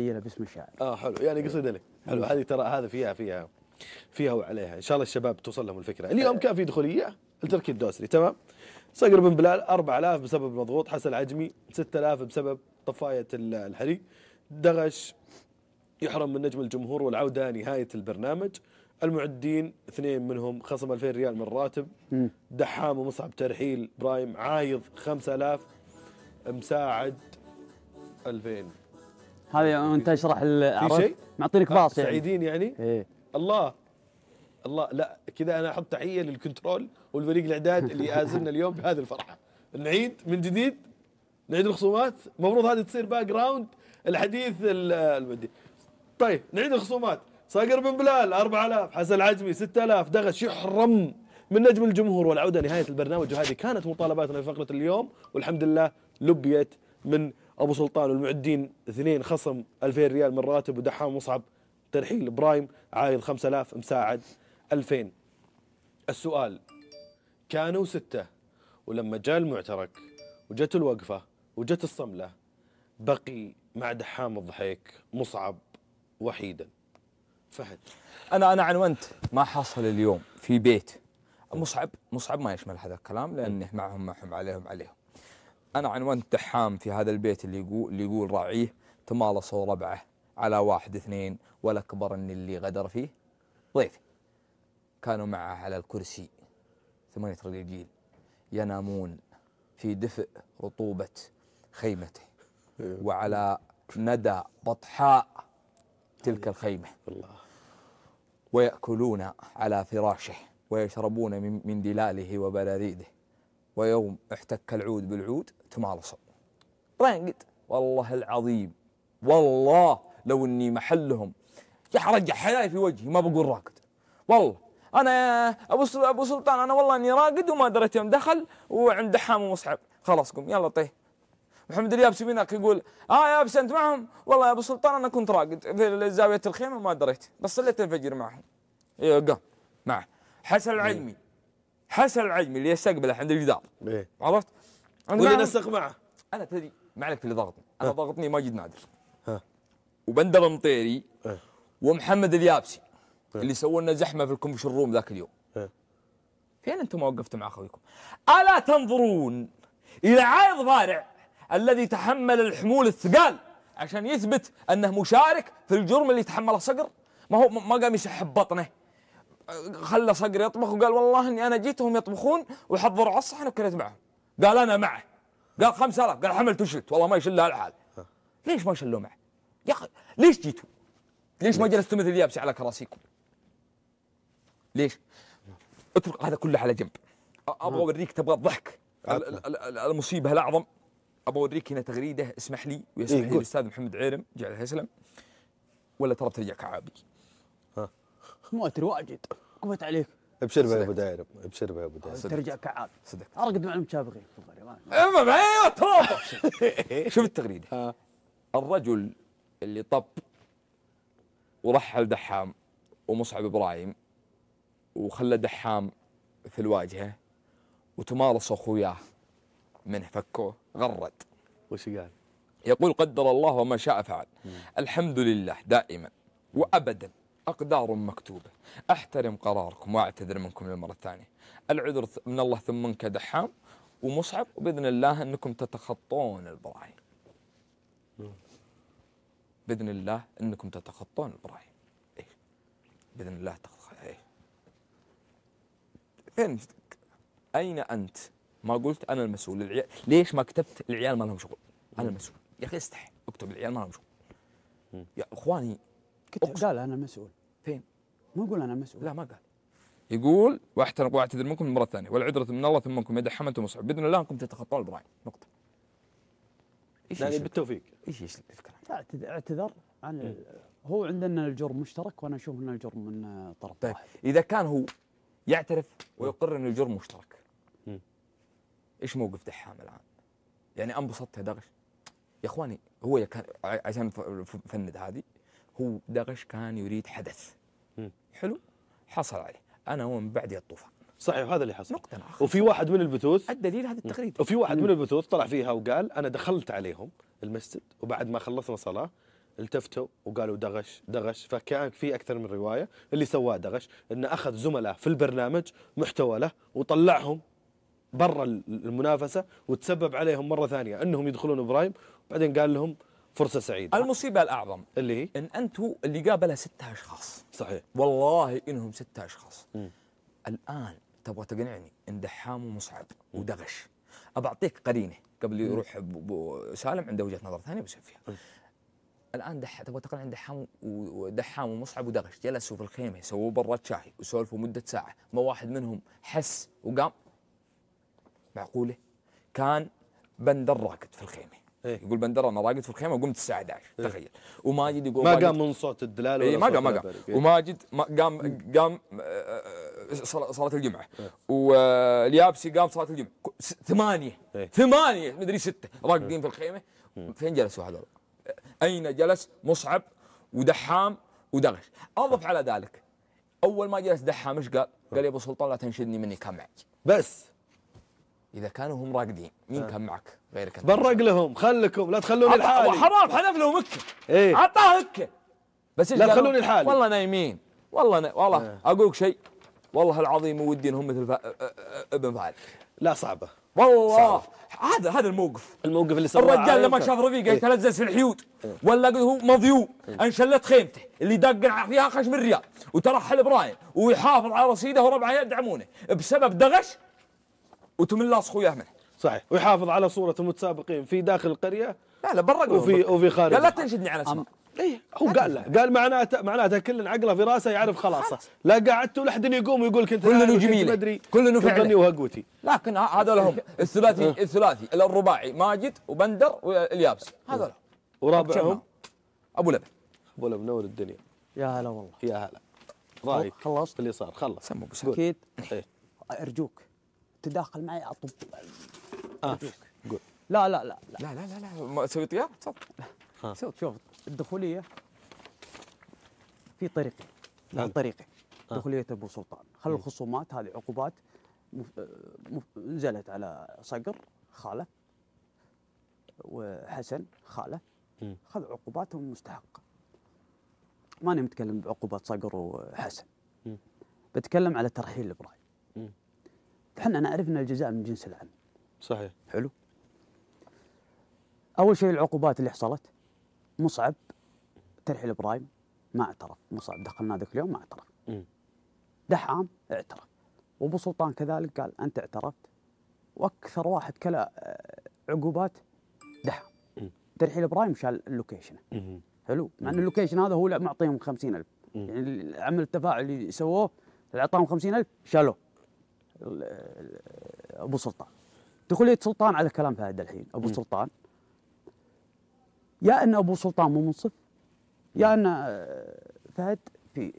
هي إيه، باسم الشاعر اه حلو يعني إيه. قصيده لك حلو إيه. هذه ترى هذا فيها فيها فيها وعليها ان شاء الله الشباب توصل لهم الفكره اليوم كان في دخوليه لتركي الدوسري تمام صقر بن بلال 4000 بسبب مضغوط حسن العجمي 6000 بسبب طفايه الحريق دغش يحرم من نجم الجمهور والعوده نهايه البرنامج المعدين اثنين منهم خصم 2000 ريال من الراتب دحام ومصعب ترحيل برايم عايض 5000 مساعد 2000 هذا وانت تشرح في شيء؟ معطينك باص يعني سعيدين يعني؟ ايه الله الله لا كذا انا احط تحيه للكنترول والفريق الاعداد اللي يازمنا اليوم بهذه الفرحه نعيد من جديد نعيد الخصومات المفروض هذه تصير باك جراوند الحديث المدي طيب نعيد الخصومات صقر بن بلال 4000 حسن العجمي 6000 دغش يحرم من نجم الجمهور والعوده نهايه البرنامج وهذه كانت مطالباتنا في فقره اليوم والحمد لله لبيت من ابو سلطان والمعدين اثنين خصم 2000 ريال من راتب ودحام مصعب ترحيل برايم عايض 5000 مساعد 2000 السؤال كانوا سته ولما جاء المعترك وجت الوقفه وجت الصمله بقي مع دحام الضحيك مصعب وحيدا فهد انا انا عنونت ما حصل اليوم في بيت مصعب مصعب ما يشمل هذا الكلام لانه معهم معهم عليهم عليهم أنا عنوان تحام في هذا البيت اللي يقول, اللي يقول راعيه تمالصوا ربعه على واحد اثنين ولا كبرني اللي غدر فيه ضيفي كانوا معه على الكرسي ثمانية رجاجيل ينامون في دفء رطوبة خيمته إيه. وعلى ندى بطحاء تلك الخيمة ويأكلون على فراشه ويشربون من دلاله وبلاريده ويوم احتك العود بالعود تمارسوا رانقد والله العظيم والله لو اني محلهم رجع حياي في وجهي ما بقول راقد والله انا ابو ابو سلطان انا والله اني راقد وما دريت يوم دخل وعند حام ومصعب خلاص قم يلا طيه محمد اليابسي هناك يقول اه يا ابس انت معهم والله يا ابو سلطان انا كنت راقد في زاويه الخيمه وما دريت بس صليت الفجر معهم إيه، قام معه حسن العجمي إيه. حسن العجمي اللي يستقبله عند الجدار إيه. عرفت ولا نسق معه انا تدري ما عليك في اللي ضاغطني انا ضاغطني ماجد نادر وبندر مطيري ومحمد اليابسي اللي سووا لنا زحمه في الكومبش روم ذاك اليوم فين انتم ما وقفتوا مع اخويكم؟ الا تنظرون الى عايض بارع الذي تحمل الحمول الثقال عشان يثبت انه مشارك في الجرم اللي تحمله صقر ما هو ما قام يسحب بطنه خلى صقر يطبخ وقال والله اني انا جيتهم يطبخون وحضروا على الصحن وكلت معهم قال انا معه قال 5000 قال حمل وشلت والله ما يشلها الحال ليش ما شلوا معه؟ يا اخي ليش جيتوا؟ ليش ما جلستوا مثل يابسي على كراسيكم؟ ليش؟ اترك هذا كله على جنب ابغى اوريك تبغى الضحك المصيبه الاعظم ابغى اوريك هنا تغريده اسمح لي ويسمح إيه لي الاستاذ محمد عيرم جعله يسلم ولا ترى بترجع كعابي ها ما ادري واجد قمت عليك ابشر بها يا ابو داير ابشر بها يا ابو داير ترجع كعاد صدق ارقد مع المتسابقين ايوه شوف التغريده الرجل اللي طب ورحل دحام ومصعب ابراهيم وخلى دحام في الواجهه وتمارس اخوياه منه فكوه غرد وش قال؟ يقول قدر الله وما شاء فعل الحمد لله دائما وابدا أقدار مكتوبة أحترم قراركم وأعتذر منكم للمرة الثانية العذر من الله ثم منك دحام ومصعب وبإذن الله أنكم تتخطون البراهين بإذن الله أنكم تتخطون البراهين إيه؟ بإذن الله تخ... إيه؟ فين أين أنت ما قلت أنا المسؤول العيال ليش ما كتبت العيال ما لهم شغل أنا المسؤول يا أخي استحي اكتب العيال ما لهم شغل يا إخواني كتب قال أنا مسؤول فين؟ ما يقول انا مسؤول لا ما قال يقول واحترق واعتذر منكم مره ثانيه والعذره من الله ثم انكم اذا حملتم مصعب باذن الله انكم تتخطون البراعم نقطه إيش يعني بالتوفيق ايش ايش الكلام؟ اعتذر عن إيه. هو عندنا الجرم مشترك وانا اشوف ان الجرم من طرف طيب واحد. اذا كان هو يعترف ويقر ان الجرم مشترك ايش موقف دحام الان؟ يعني انبسطت يا دغش يا اخواني هو كان عشان نفند هذه هو دغش كان يريد حدث حلو حصل عليه انا ومن بعدي الطوفان صحيح هذا اللي حصل نقطة أخر. وفي واحد من البثوث الدليل هذا التغريده وفي واحد من البثوث طلع فيها وقال انا دخلت عليهم المسجد وبعد ما خلصنا صلاه التفتوا وقالوا دغش دغش فكان في اكثر من روايه اللي سواه دغش انه اخذ زملاء في البرنامج محتوى له وطلعهم برا المنافسه وتسبب عليهم مره ثانيه انهم يدخلون برايم بعدين قال لهم فرصه سعيده المصيبه الاعظم اللي هي ان أنتوا اللي قابلها ستة اشخاص صحيح والله انهم ستة اشخاص م. الان تبغى تقنعني ان دحام ومصعب ودغش أبعطيك قرينه قبل يروح سالم عنده وجهه نظر ثانيه بسوي فيها م. الان دح تبغى تقنع دحام ودحام ومصعب ودغش جلسوا في الخيمه سووا برات شاي وسولفوا مده ساعه ما واحد منهم حس وقام معقوله كان بندر راقد في الخيمه إيه؟ يقول بندر انا راقد في الخيمه وقمت الساعه 11 إيه؟ تخيل وماجد يقول ما قام من صوت الدلاله إيه ما قام ما قام إيه. وماجد ما قام قام آه، آه، صلاه الجمعه إيه؟ واليابسي قام صلاه الجمعه ثمانيه إيه؟ ثمانيه مدري سته إيه. راقدين إيه؟ في الخيمه فين جلسوا هذول؟ اين جلس مصعب ودحام ودغش اضف على ذلك اول ما جلس دحام ايش قال؟ قال يا ابو سلطان لا تنشدني مني كان معك بس اذا كانوا هم راقدين مين آه. كان معك غيرك برق لهم خلكم لا تخلوني لحالي حرام حذف لهم هكه ايه عطاه هكه بس لا تخلوني لحالي والله نايمين والله نا... والله آه. اقول لك شيء والله العظيم ودي انهم مثل ابن فهد لا صعبه والله هذا هذا الموقف الموقف اللي صار الرجال لما آه. شاف رفيقه إيه. يتلزز في الحيود آه. ولا هو مضيوب إيه. انشلت خيمته اللي دق فيها خشم الريال وترحل براين ويحافظ على رصيده وربعه يدعمونه بسبب دغش وتملاص خويا منه صحيح ويحافظ على صوره المتسابقين في داخل القريه لا لا برا وفي وفي خارج لا, لا تنشدني على اسمه ايه هو قال له قال معناته معناته كل عقله في راسه يعرف خلاصه لا قعدت ولا حد يقوم ويقول كنت كلنا جميل مدري كلنا فعلا وهقوتي لكن هذا لهم الثلاثي الثلاثي الرباعي ماجد وبندر واليابس هذا ورابعهم ابو لبن ابو لبن نور الدنيا يا هلا والله يا هلا رايك خلصت اللي صار خلص سمو اكيد إيه. ارجوك تداخل معي اطب آه. قول لا لا لا لا لا لا لا, لا. سوي طيارة آه. تفضل شوف شوف الدخولية في طريقي لا آه. يعني طريقي آه. دخولية ابو سلطان خل الخصومات هذه عقوبات نزلت على صقر خاله وحسن خاله خذ عقوباتهم المستحقه ماني متكلم بعقوبات صقر وحسن بتكلم على ترحيل ابراهيم احنا نعرف ان الجزاء من جنس العمل صحيح حلو اول شيء العقوبات اللي حصلت مصعب ترحيل ابراهيم ما اعترف مصعب دخلنا ذاك اليوم ما اعترف دحام اعترف وابو سلطان كذلك قال انت اعترفت واكثر واحد كلا آه، عقوبات دحام ترحيل ابراهيم شال اللوكيشن حلو مع ان اللوكيشن هذا هو اللي معطيهم 50000 يعني العمل التفاعل اللي سووه اللي اعطاهم 50000 شالوه ابو سلطان تقول سلطان على كلام فهد الحين ابو م. سلطان يا ان ابو سلطان مو منصف يا ان فهد في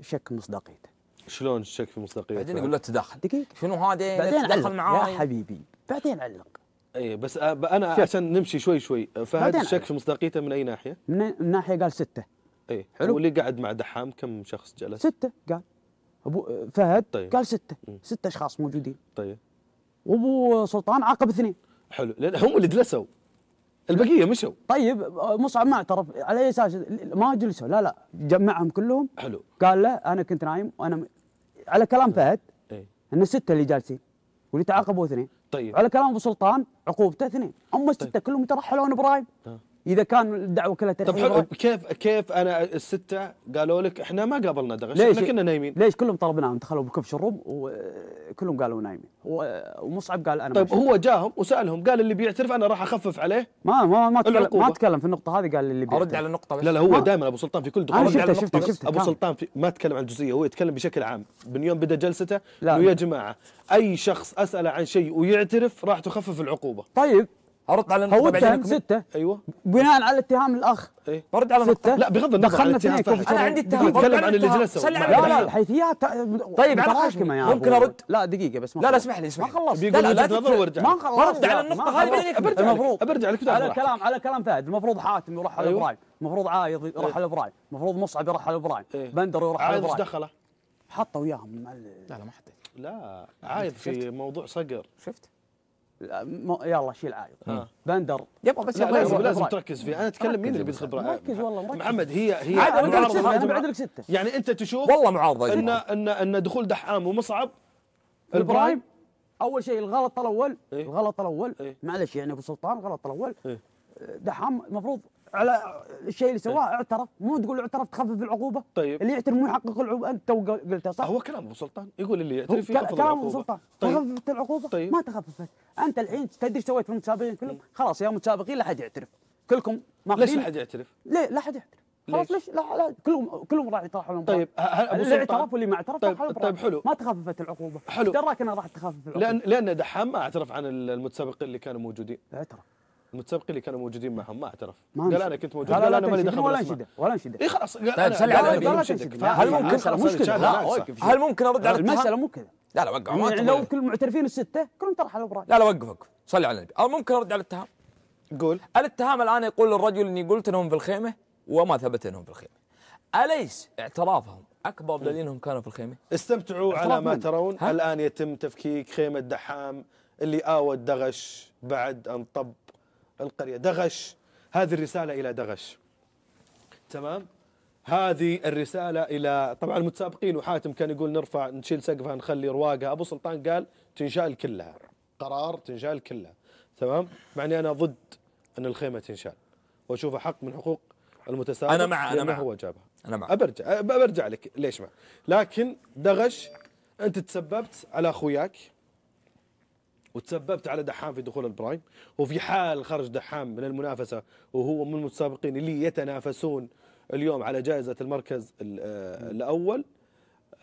شك مصداقيته شلون الشك في مصداقيته بعدين يقول له تدخل دقيقه شنو هذا بعدين تدخل معاه يا حبيبي بعدين علق اي بس آه، انا شك. عشان نمشي شوي شوي فهد الشك في مصداقيته من اي ناحيه؟ من ناحيه قال سته اي حلو واللي قعد مع دحام كم شخص جلس؟ سته قال ابو فهد طيب. قال سته سته اشخاص موجودين طيب وابو سلطان عاقب اثنين حلو لان هم اللي جلسوا البقيه مشوا طيب مصعب ما اعترف على اي اساس ما جلسوا لا لا جمعهم كلهم حلو قال له انا كنت نايم وانا م... على كلام طيب. فهد ايه ان السته اللي جالسين واللي تعاقبوا اثنين طيب على كلام ابو سلطان عقوبته اثنين اما السته طيب. كلهم يترحلون برايم اه. اذا كان الدعوه كلها ترحيب طب حلو كيف كيف انا السته قالوا لك احنا ما قابلنا دغش ليش احنا كنا نايمين ليش كلهم طلبناهم دخلوا بكبش الروم وكلهم قالوا نايمين ومصعب قال انا طيب هو جاهم وسالهم قال اللي بيعترف انا راح اخفف عليه ما ما ما تكلم ما تكلم في النقطه هذه قال اللي بيعترف ارد على النقطه بس لا لا هو دائما ابو سلطان في كل دخول شفت شفت شفت ابو سلطان في ما تكلم عن الجزئيه هو يتكلم بشكل عام من يوم بدا جلسته لا يا جماعه اي شخص اساله عن شيء ويعترف راح تخفف العقوبه طيب ارد على هو بعدين سته ايوه بناء على اتهام الاخ ايه برد على ستة لا بغض النظر في اتهام انا عندي اتهام نتكلم عن اللي جلسوا لا لا الحيثيات طيب على يا ممكن ارد لا دقيقه بس لا لا اسمح لي اسمح ما خلصت بيقول وجهه نظر وارجع ما خلصت برد على النقطه هذه برجع المفروض برجع لك على كلام على كلام فهد المفروض حاتم يروح على أيوة. ابراهيم المفروض عايض يروح إيه. على ابراهيم المفروض مصعب يروح على ابراهيم إيه. بندر يروح على ابراهيم دخله حطه وياهم لا لا ما حطيت لا عايض في موضوع صقر شفت يلا شيل عايض بندر يبغى بس لازم لازم تركز فيه انا اتكلم آه. مين اللي بيدخل برأي ركز والله مركز محمد هي هي معارضه بعد لك سته يعني انت تشوف والله معارضه ان ان ان دخول دحام ومصعب البرايم اول شيء الغلط الاول إيه. الغلط الاول إيه. معلش يعني ابو سلطان غلط الاول إيه. دحام المفروض على الشيء اللي سواه إيه. اعترف مو تقول اعترف تخفف العقوبه طيب اللي يعترف مو يحقق العقوبه انت تو قلتها صح هو كلام ابو سلطان يقول اللي يعترف يحقق العقوبه كلام ابو سلطان طيب. تخففت العقوبه طيب. ما تخففت انت الحين تدري ايش سويت في المتسابقين كلهم خلاص يا متسابقين لا حد يعترف كلكم ماخذين ليش لا حد يعترف؟ ليه لا حد يعترف خلاص ليش؟ لا لا كلهم كلهم راح يطرحون طيب اللي اعترف واللي ما اعترف طيب, طيب حلو ما تخففت العقوبه حلو دراك انها راح تخفف العقوبه لان لان دحام ما اعترف عن المتسابقين اللي كانوا موجودين اعترف المتسابقين اللي كانوا موجودين معهم ما اعترف قال انا كنت موجود لا لا انا مالي دخل ولا انشده ولا انشده اي خلاص طيب سلي على هل ممكن مشكله هل ممكن ارد على المساله مو كذا لا لا يعني وقف لو كل المعترفين السته كلهم ترحل ابراهيم لا لا وقف وقف صلي على النبي او ممكن ارد على الاتهام قول الاتهام الان يقول الرجل اني قلت انهم في الخيمه وما ثبت انهم في الخيمه اليس اعترافهم اكبر دليل انهم كانوا في الخيمه استمتعوا على ما ترون الان يتم تفكيك خيمه دحام اللي آوى الدغش بعد أن طب القرية دغش هذه الرسالة إلى دغش تمام هذه الرسالة إلى طبعا المتسابقين وحاتم كان يقول نرفع نشيل سقفها نخلي رواقها أبو سلطان قال تنشال كلها قرار تنشال كلها تمام مع أني أنا ضد أن الخيمة تنشال وأشوفها حق من حقوق المتسابق أنا مع أنا مع هو جابها أنا مع أبرجع أبرجع لك ليش مع لكن دغش أنت تسببت على أخوياك وتسببت على دحام في دخول البرايم وفي حال خرج دحام من المنافسة وهو من المتسابقين اللي يتنافسون اليوم على جائزة المركز آه، الأول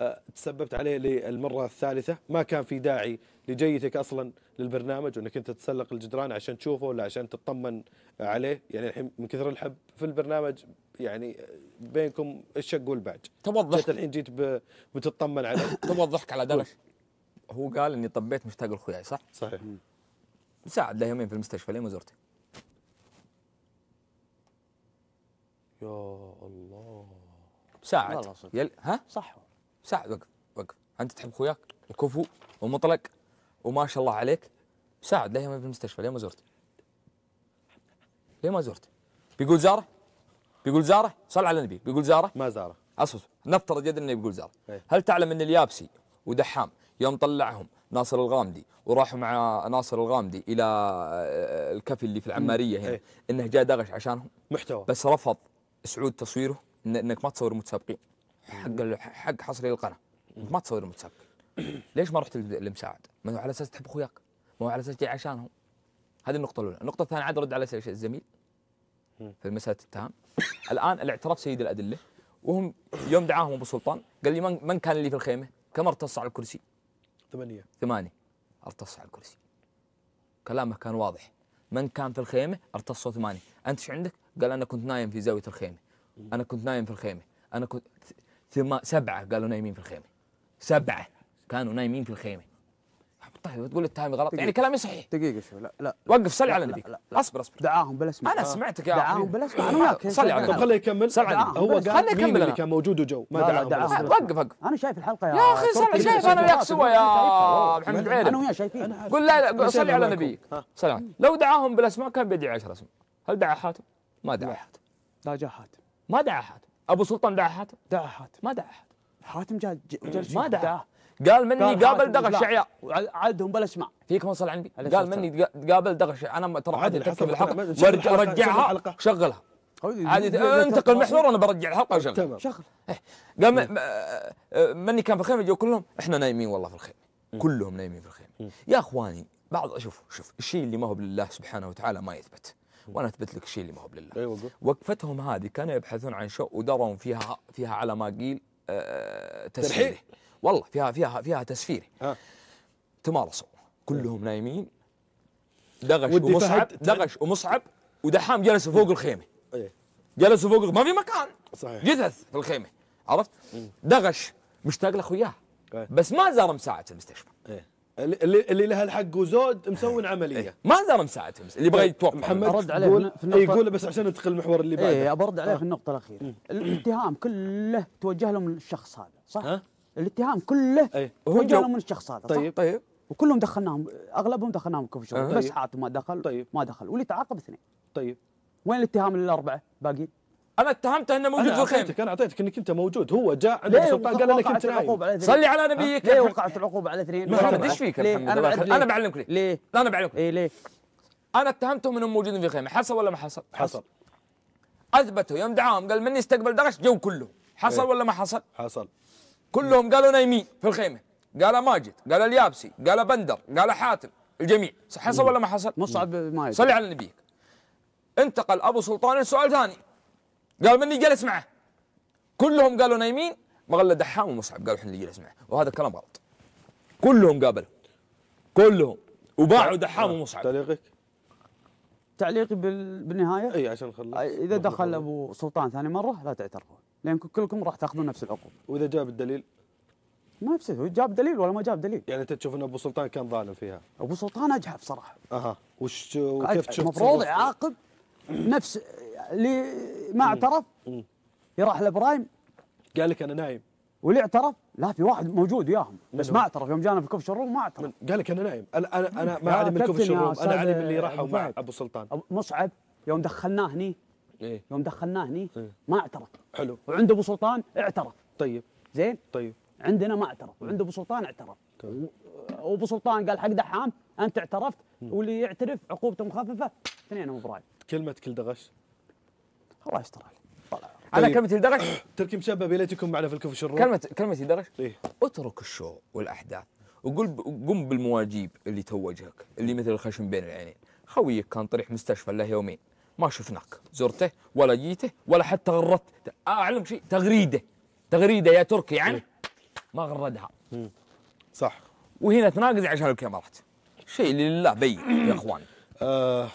آه، تسببت عليه للمرة الثالثة ما كان في داعي لجيتك أصلا للبرنامج وأنك أنت تتسلق الجدران عشان تشوفه ولا عشان تطمن عليه يعني الحين من كثر الحب في البرنامج يعني بينكم الشق والبعد توضح الحين جيت بتطمن عليه توضحك على درج هو قال اني طبيت مشتاق لخوياي صح؟ صحيح ساعد له يومين في المستشفى لين ما زرته يا الله ساعد يل... ها؟ صح ساعد وقف وقف انت تحب خوياك وكفو ومطلق وما شاء الله عليك ساعد له يومين في المستشفى ليه ما زرته؟ ليه ما زرته؟ بيقول زاره بيقول زاره صل على النبي بيقول زاره ما زاره اصبر نفترض يد انه بيقول زاره إيه. هل تعلم ان اليابسي ودحام يوم طلعهم ناصر الغامدي وراحوا مع ناصر الغامدي الى آه، الكافي اللي في العماريه هنا إيه. انه جاء دغش عشانهم محتوى بس رفض سعود تصويره انك ما تصور المتسابقين حق حق حصري للقناه ما تصور المتسابقين ليش ما رحت لمساعد؟ ما هو على اساس تحب اخوياك ما هو على اساس جاي عشانهم هذه النقطه الاولى النقطه الثانيه عاد رد على الزميل في مساله التهم الان الاعتراف سيد الادله وهم يوم دعاهم ابو سلطان قال لي من كان اللي في الخيمه؟ كم ارتص على الكرسي؟ ثمانية ثمانية ارتص على الكرسي كلامه كان واضح من كان في الخيمة ارتصوا ثمانية أنت شو عندك؟ قال أنا كنت نايم في زاوية الخيمة أنا كنت نايم في الخيمة أنا كنت ثم سبعة قالوا نايمين في الخيمة سبعة كانوا نايمين في الخيمة طيب تقول التهامي غلط يعني كلامي صحيح دقيقه شوي لا لا وقف صلي على النبي اصبر اصبر دعاهم بلا اسمع انا آه. سمعتك يا دعاهم بلا اسمع آه، انا وياك صلي على طب خليه يكمل صلي على هو قال مين اللي كان موجود وجو ما دعاهم بلا وقف وقف انا شايف الحلقه يا يا اخي صلي شايف انا وياك سوا يا محمد عيد انا وياه شايفين قول لا لا صلي على نبيك صلي على لو دعاهم بالاسماء كان بيدعي 10 اسماء هل دعا حاتم؟ ما دعا حاتم لا جاء حاتم ما دعا حاتم ابو سلطان دعا حاتم؟ دعا حاتم ما دعا حاتم حاتم جاء ما دعا قال مني قابل يا عيال عدهم بلا اسمع فيك منصل عنبي قال مني قابل دغش انا ترى عادي تحكم بالحق وارجعها شغلها عادي انتقل محور انا برجع الحلقه وشغل شغل قال مني كان في الخيمه جو كلهم احنا نايمين والله في الخيمه كلهم نايمين في الخيمه يا اخواني بعض شوف شوف الشيء اللي ما هو لله سبحانه وتعالى ما يثبت وانا اثبت لك الشيء اللي ما هو لله أيوة وقفتهم هذه كانوا يبحثون عن شو ودروا فيها فيها على ما قيل آه، تسهيله والله فيها فيها فيها تسفير أه. تمارسوا كلهم آه. نايمين دغش ومصعب دغش ومصعب ودحام جلسوا فوق الخيمه إيه. جلسوا فوق ما في مكان صحيح جثث في الخيمه عرفت؟ دغش مشتاق لاخوياه إيه. بس ما زار مساعد في المستشفى إيه. اللي اللي لها الحق وزود مسوين عمليه إيه. ما زال مساعد اللي يبغى يتوقف محمد ارد عليه في النقطه يقول بس عشان ادخل المحور اللي بعده اي ابرد عليه آه. في النقطه الاخيره الاتهام كله توجه لهم الشخص هذا صح؟ ها؟ الاتهام كله أيه. من الشخص هذا طيب طيب وكلهم دخلناهم اغلبهم دخلناهم كوفي شوب بس حاتم ما دخل طيب. ما دخل واللي تعاقب اثنين طيب وين الاتهام الاربعه باقي؟ انا اتهمته انه موجود في الخيمه انا اعطيتك انك انت موجود هو جاء عند السلطان قال انك انت نايم صلي على نبيك ليه وقعت العقوبه على اثنين؟ محمد ايش فيك انا بعلمك ليه؟ ليه؟ انا بعلمك ليه؟ ليه؟ انا اتهمتهم انهم موجودين في الخيمه حصل ولا ما حصل؟ حصل اثبتوا يوم دعاهم قال من يستقبل درش جو كله حصل إيه. ولا ما حصل؟ حصل كلهم قالوا نايمين في الخيمه قال ماجد قال اليابسي قال بندر قال حاتم الجميع صح حصل ولا ما حصل؟ مصعب ما صلي على نبيك انتقل ابو سلطان لسؤال ثاني قال مني جلس معه كلهم قالوا نايمين ما غلا دحام ومصعب قالوا احنا اللي جلس معه وهذا كلام غلط كلهم قابل كلهم وباعوا دحام ومصعب تعليقك؟ تعليقي بالنهايه اي عشان نخلص اذا دخل ابو سلطان ثاني مره لا تعترفون لانكم كلكم راح تاخذون نفس العقوبه. واذا جاب الدليل؟ ما هو جاب دليل ولا ما جاب دليل. يعني انت تشوف ان ابو سلطان كان ظالم فيها؟ ابو سلطان اجحف صراحه. اها وش وكيف تشوف؟ المفروض يعاقب نفس اللي ما اعترف يروح لابراهيم قال لك انا نايم واللي اعترف لا في واحد موجود وياهم بس ما اعترف يوم جانا في كوف الشروم ما اعترف قال لك انا نايم انا انا ما علي من كوف الشروم انا علي من اللي راحوا مع ابو سلطان مصعب يوم دخلناه هني إيه؟ يوم دخلناه هني إيه؟ ما اعترف حلو وعند ابو سلطان اعترف طيب زين طيب عندنا ما اعترف وعند ابو سلطان اعترف طيب. وابو سلطان قال حق دحام انت اعترفت واللي يعترف عقوبته مخففه اثنين وبراي كلمه كل دغش الله يستر عليك طيب. على كلمه دغش تركي مسبب ليتكم معنا في الكفش الروح كلمه كلمه الدغش إيه؟ اترك الشو والاحداث وقل قم بالمواجيب اللي توجهك اللي مثل الخشم بين العينين خويك كان طريح مستشفى له يومين ما شفناك زرته ولا جيته ولا حتى غردت اعلم شيء تغريده تغريده يا تركي يعني ما غردها صح وهنا تناقض عشان الكاميرات شيء لله بين يا اخوان آه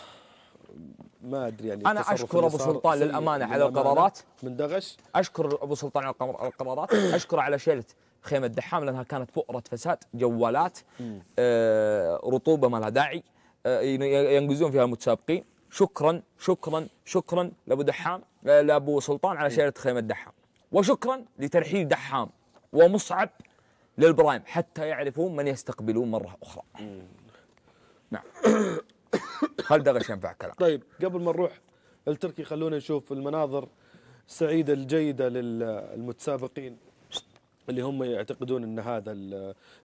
ما ادري يعني انا اشكر ابو سلطان للامانه على القرارات من دغش اشكر ابو سلطان على القرارات اشكر على شيله خيمه الدحام لانها كانت بؤره فساد جوالات آه رطوبه ما لها داعي آه ينقزون فيها المتسابقين شكرا شكرا شكرا لابو دحام آه، لابو سلطان على شهاده خيمه دحام وشكرا لترحيل دحام ومصعب للبرايم حتى يعرفوا من يستقبلون مره اخرى. نعم هل دغش ينفع كلام طيب قبل ما نروح التركي خلونا نشوف المناظر السعيده الجيده للمتسابقين اللي هم يعتقدون ان هذا